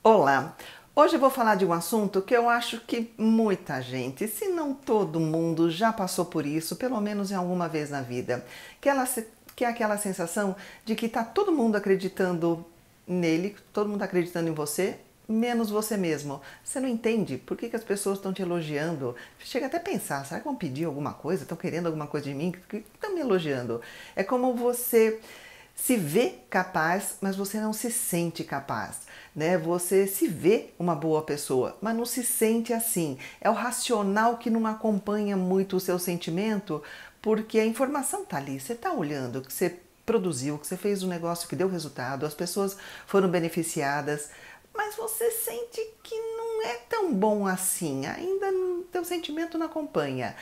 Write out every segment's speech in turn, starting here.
Olá! Hoje eu vou falar de um assunto que eu acho que muita gente, se não todo mundo, já passou por isso, pelo menos em alguma vez na vida. Que, ela, que é aquela sensação de que está todo mundo acreditando nele, todo mundo acreditando em você, menos você mesmo. Você não entende por que, que as pessoas estão te elogiando. Chega até a pensar, será que vão pedir alguma coisa? Estão querendo alguma coisa de mim? Estão me elogiando. É como você se vê capaz, mas você não se sente capaz, né? Você se vê uma boa pessoa, mas não se sente assim. É o racional que não acompanha muito o seu sentimento, porque a informação tá ali, você tá olhando, que você produziu, que você fez um negócio que deu resultado, as pessoas foram beneficiadas, mas você sente que não não é tão bom assim, ainda teu sentimento não acompanha.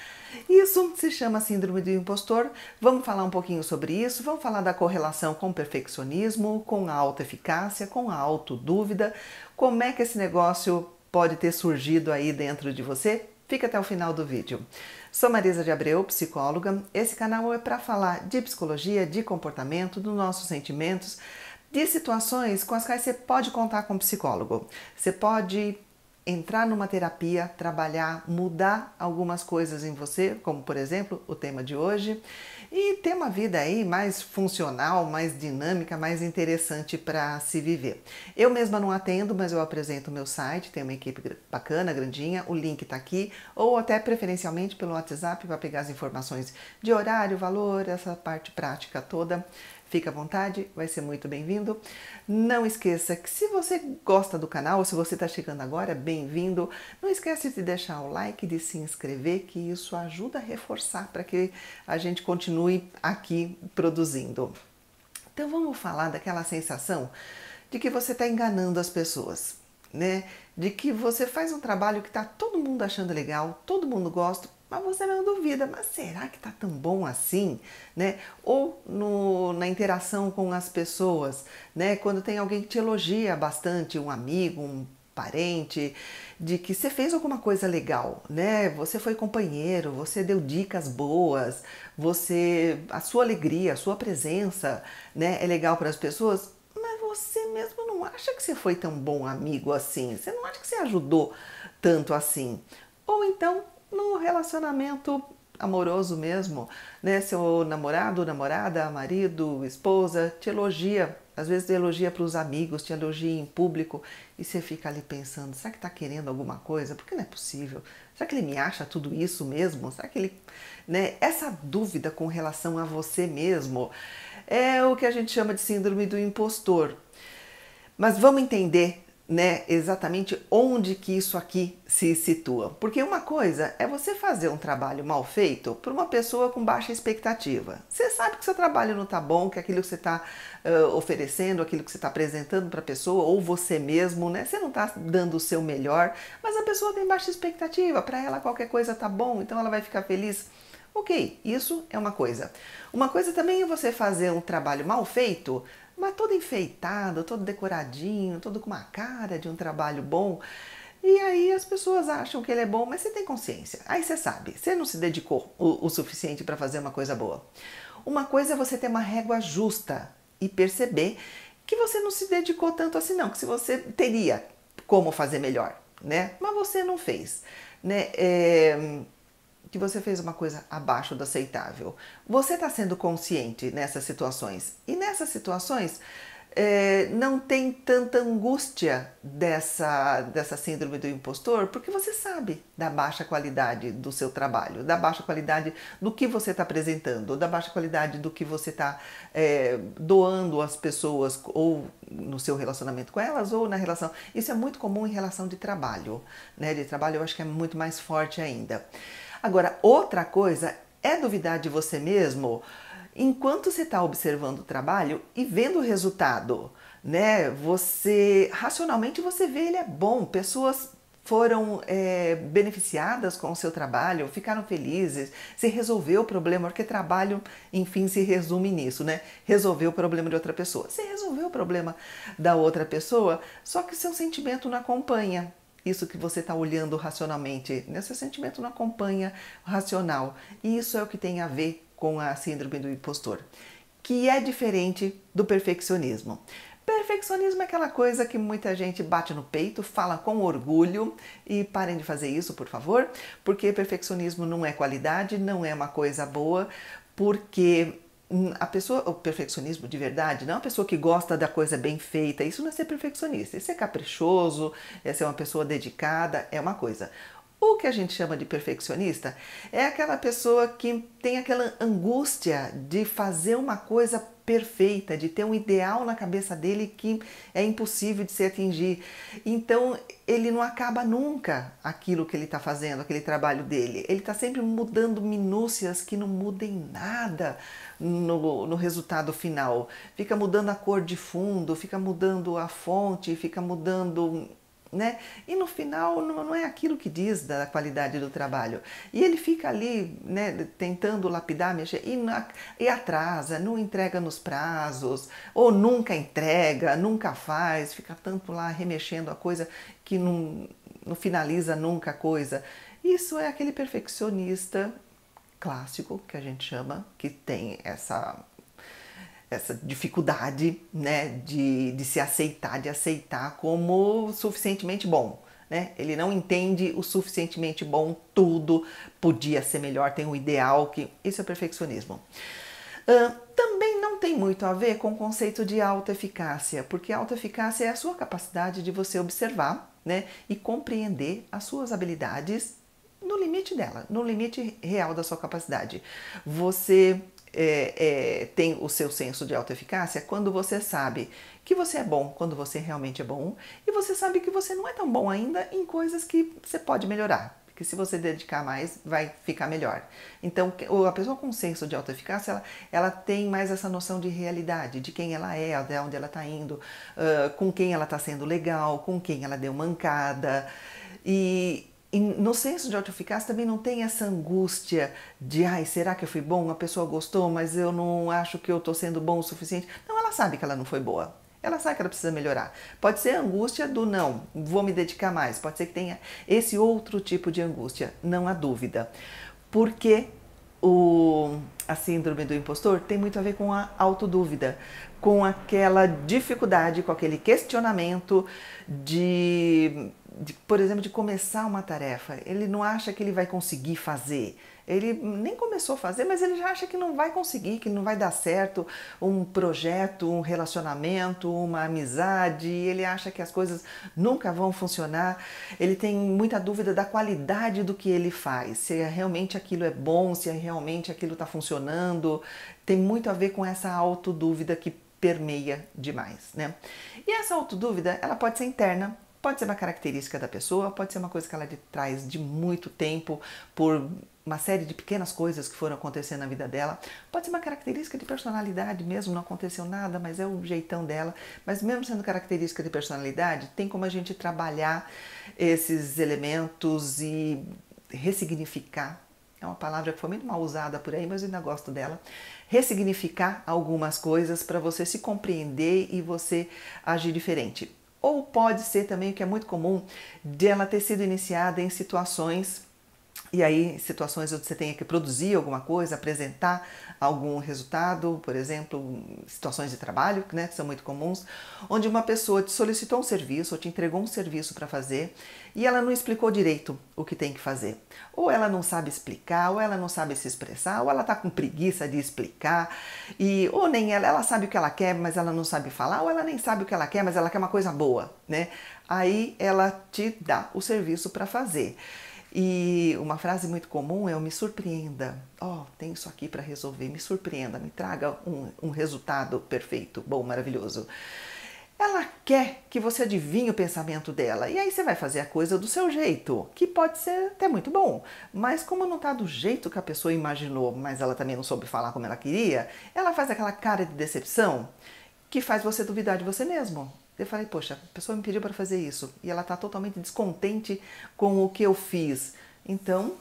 Isso se chama síndrome do impostor. Vamos falar um pouquinho sobre isso, vamos falar da correlação com o perfeccionismo, com a autoeficácia, com a autodúvida, como é que esse negócio pode ter surgido aí dentro de você. Fica até o final do vídeo. Sou Marisa de Abreu, psicóloga. Esse canal é para falar de psicologia, de comportamento, dos nossos sentimentos, de situações com as quais você pode contar com um psicólogo. Você pode entrar numa terapia, trabalhar, mudar algumas coisas em você, como por exemplo o tema de hoje, e ter uma vida aí mais funcional, mais dinâmica, mais interessante para se viver. Eu mesma não atendo, mas eu apresento o meu site, tem uma equipe bacana, grandinha, o link está aqui, ou até preferencialmente pelo WhatsApp para pegar as informações de horário, valor, essa parte prática toda. Fica à vontade, vai ser muito bem-vindo. Não esqueça que se você gosta do canal, se você está chegando agora, bem-vindo. Não esqueça de deixar o like, de se inscrever, que isso ajuda a reforçar para que a gente continue aqui produzindo. Então vamos falar daquela sensação de que você está enganando as pessoas, né? De que você faz um trabalho que está todo mundo achando legal, todo mundo gosta, mas você não duvida, mas será que tá tão bom assim, né? Ou no, na interação com as pessoas, né? Quando tem alguém que te elogia bastante, um amigo, um parente, de que você fez alguma coisa legal, né? Você foi companheiro, você deu dicas boas, você a sua alegria, a sua presença, né, é legal para as pessoas, mas você mesmo não acha que você foi tão bom amigo assim, você não acha que você ajudou tanto assim. Ou então no relacionamento amoroso mesmo, né? Seu namorado, namorada, marido, esposa te elogia, às vezes elogia para os amigos, te elogia em público e você fica ali pensando: será que está querendo alguma coisa? Porque não é possível. Será que ele me acha tudo isso mesmo? Será que ele. Né? Essa dúvida com relação a você mesmo é o que a gente chama de síndrome do impostor. Mas vamos entender né, exatamente onde que isso aqui se situa. Porque uma coisa é você fazer um trabalho mal feito por uma pessoa com baixa expectativa. Você sabe que seu trabalho não está bom, que aquilo que você está uh, oferecendo, aquilo que você está apresentando para a pessoa, ou você mesmo, né? Você não está dando o seu melhor, mas a pessoa tem baixa expectativa, para ela qualquer coisa está bom, então ela vai ficar feliz. Ok, isso é uma coisa. Uma coisa também é você fazer um trabalho mal feito mas todo enfeitado, todo decoradinho, todo com uma cara de um trabalho bom. E aí as pessoas acham que ele é bom, mas você tem consciência. Aí você sabe, você não se dedicou o, o suficiente para fazer uma coisa boa. Uma coisa é você ter uma régua justa e perceber que você não se dedicou tanto assim, não, que se você teria como fazer melhor, né? Mas você não fez, né? É que você fez uma coisa abaixo do aceitável. Você está sendo consciente nessas situações. E nessas situações, é, não tem tanta angústia dessa, dessa síndrome do impostor, porque você sabe da baixa qualidade do seu trabalho, da baixa qualidade do que você está apresentando, da baixa qualidade do que você está é, eh, doando às pessoas, ou no seu relacionamento com elas, ou na relação. Isso é muito comum em relação de trabalho, né? De trabalho eu acho que é muito mais forte ainda. Agora, outra coisa é duvidar de você mesmo enquanto você está observando o trabalho e vendo o resultado, né? Você racionalmente você vê ele é bom, pessoas foram é, beneficiadas com o seu trabalho, ficaram felizes, se resolveu o problema, porque trabalho, enfim, se resume nisso, né? Resolver o problema de outra pessoa. Você resolveu o problema da outra pessoa, só que o seu sentimento não acompanha isso que você está olhando racionalmente. Nesse sentimento não acompanha o racional. E isso é o que tem a ver com a síndrome do impostor, que é diferente do perfeccionismo. Perfeccionismo é aquela coisa que muita gente bate no peito, fala com orgulho e parem de fazer isso, por favor, porque perfeccionismo não é qualidade, não é uma coisa boa, porque a pessoa, o perfeccionismo de verdade, não é uma pessoa que gosta da coisa bem feita, isso não é ser perfeccionista, isso é caprichoso, é ser uma pessoa dedicada, é uma coisa. O que a gente chama de perfeccionista é aquela pessoa que tem aquela angústia de fazer uma coisa perfeita, de ter um ideal na cabeça dele que é impossível de se atingir. Então ele não acaba nunca aquilo que ele está fazendo, aquele trabalho dele. Ele está sempre mudando minúcias que não mudem nada no, no resultado final. Fica mudando a cor de fundo, fica mudando a fonte, fica mudando né? E no final não é aquilo que diz da qualidade do trabalho. E ele fica ali, né, tentando lapidar, mexer e, na, e, atrasa, não entrega nos prazos, ou nunca entrega, nunca faz, fica tanto lá remexendo a coisa que não, não finaliza nunca a coisa. Isso é aquele perfeccionista clássico que a gente chama, que tem essa essa dificuldade né, de, de se aceitar, de aceitar como suficientemente bom. Né? Ele não entende o suficientemente bom tudo, podia ser melhor, tem um ideal que isso é perfeccionismo. Uh, também não tem muito a ver com o conceito de autoeficácia, porque autoeficácia é a sua capacidade de você observar né, e compreender as suas habilidades no limite dela, no limite real da sua capacidade. Você é, é, tem o seu senso de autoeficácia quando você sabe que você é bom quando você realmente é bom e você sabe que você não é tão bom ainda em coisas que você pode melhorar. Que se você dedicar mais, vai ficar melhor. Então, a pessoa com senso de autoeficácia, ela, ela tem mais essa noção de realidade, de quem ela é, de onde ela está indo, uh, com quem ela está sendo legal, com quem ela deu mancada. E e no senso de autoeficaz também não tem essa angústia de, ai, será que eu fui bom? A pessoa gostou, mas eu não acho que eu estou sendo bom o suficiente. Não, ela sabe que ela não foi boa. Ela sabe que ela precisa melhorar. Pode ser a angústia do não, vou me dedicar mais. Pode ser que tenha esse outro tipo de angústia, não há dúvida. Porque o, a síndrome do impostor tem muito a ver com a autodúvida, com aquela dificuldade, com aquele questionamento de de, por exemplo, de começar uma tarefa. Ele não acha que ele vai conseguir fazer. Ele nem começou a fazer, mas ele já acha que não vai conseguir, que não vai dar certo um projeto, um relacionamento, uma amizade. Ele acha que as coisas nunca vão funcionar. Ele tem muita dúvida da qualidade do que ele faz, se é realmente aquilo é bom, se é realmente aquilo está funcionando. Tem muito a ver com essa autodúvida que permeia demais, né? E essa autodúvida, ela pode ser interna Pode ser uma característica da pessoa, pode ser uma coisa que ela é traz de muito tempo, por uma série de pequenas coisas que foram acontecendo na vida dela. Pode ser uma característica de personalidade mesmo, não aconteceu nada, mas é o jeitão dela. Mas mesmo sendo característica de personalidade, tem como a gente trabalhar esses elementos e ressignificar. É uma palavra que foi muito mal usada por aí, mas eu ainda gosto dela. Ressignificar algumas coisas para você se compreender e você agir diferente ou pode ser também, o que é muito comum, dela ter sido iniciada em situações e aí, situações onde você tenha que produzir alguma coisa, apresentar algum resultado, por exemplo, situações de trabalho, né, que são muito comuns, onde uma pessoa te solicitou um serviço ou te entregou um serviço para fazer e ela não explicou direito o que tem que fazer. Ou ela não sabe explicar, ou ela não sabe se expressar, ou ela está com preguiça de explicar, e ou nem ela, ela sabe o que ela quer, mas ela não sabe falar, ou ela nem sabe o que ela quer, mas ela quer uma coisa boa, né? Aí ela te dá o serviço para fazer. E uma frase muito comum é eu me surpreenda. Ó, oh, tem isso aqui para resolver, me surpreenda, me traga um, um resultado perfeito, bom, maravilhoso. Ela quer que você adivinhe o pensamento dela. E aí você vai fazer a coisa do seu jeito, que pode ser até muito bom. Mas como não está do jeito que a pessoa imaginou, mas ela também não soube falar como ela queria, ela faz aquela cara de decepção que faz você duvidar de você mesmo. Eu falei, poxa, a pessoa me pediu para fazer isso e ela está totalmente descontente com o que eu fiz. Então,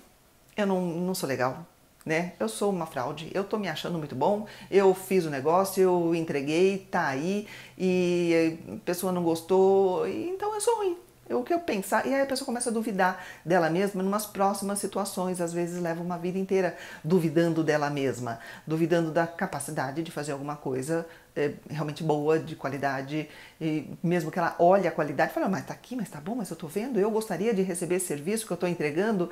eu não, não sou legal, né? Eu sou uma fraude, eu tô me achando muito bom, eu fiz o negócio, eu entreguei, tá aí, e a pessoa não gostou, então eu sou ruim. É o que eu pensar, e aí a pessoa começa a duvidar dela mesma numas próximas situações, às vezes leva uma vida inteira duvidando dela mesma, duvidando da capacidade de fazer alguma coisa é, realmente boa, de qualidade, e mesmo que ela olhe a qualidade, fala, ah, mas tá aqui, mas tá bom, mas eu tô vendo, eu gostaria de receber esse serviço que eu tô entregando,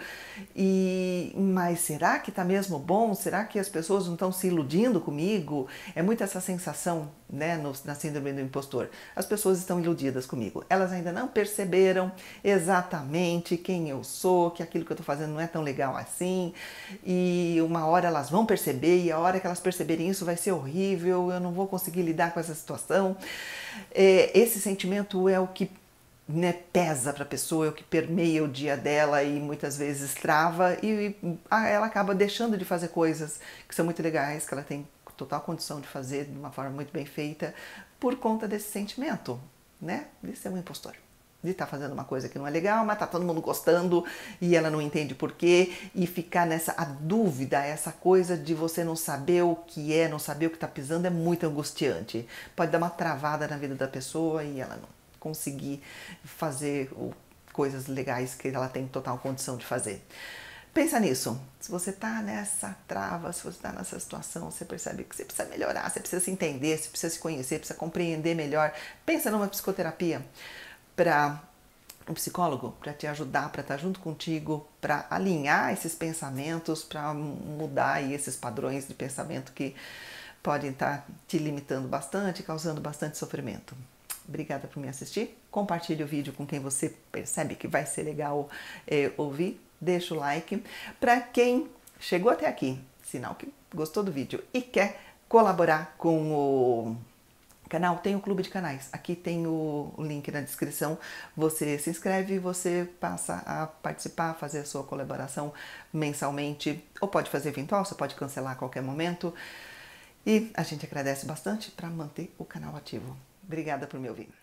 e mas será que tá mesmo bom? Será que as pessoas não estão se iludindo comigo? É muito essa sensação, né, no, na síndrome do impostor. As pessoas estão iludidas comigo. Elas ainda não perceberam exatamente quem eu sou, que aquilo que eu tô fazendo não é tão legal assim, e uma hora elas vão perceber, e a hora que elas perceberem isso vai ser horrível, eu não vou conseguir conseguir lidar com essa situação. É, esse sentimento é o que né, pesa para a pessoa, é o que permeia o dia dela e muitas vezes trava e, e ela acaba deixando de fazer coisas que são muito legais, que ela tem total condição de fazer de uma forma muito bem feita por conta desse sentimento, né? De ser um impostor de estar tá fazendo uma coisa que não é legal, mas tá todo mundo gostando e ela não entende por quê e ficar nessa a dúvida, essa coisa de você não saber o que é, não saber o que está pisando é muito angustiante. Pode dar uma travada na vida da pessoa e ela não conseguir fazer coisas legais que ela tem total condição de fazer. Pensa nisso. Se você está nessa trava, se você está nessa situação, você percebe que você precisa melhorar, você precisa se entender, você precisa se conhecer, precisa compreender melhor. Pensa numa psicoterapia para um psicólogo para te ajudar, para estar tá junto contigo, para alinhar esses pensamentos, para mudar esses padrões de pensamento que podem estar tá te limitando bastante, causando bastante sofrimento. Obrigada por me assistir. Compartilhe o vídeo com quem você percebe que vai ser legal é, ouvir. Deixa o like. Para quem chegou até aqui, sinal que gostou do vídeo e quer colaborar com o canal, tem o Clube de Canais. Aqui tem o link na descrição. Você se inscreve e você passa a participar, fazer a sua colaboração mensalmente. Ou pode fazer eventual, você pode cancelar a qualquer momento. E a gente agradece bastante para manter o canal ativo. Obrigada por me ouvir.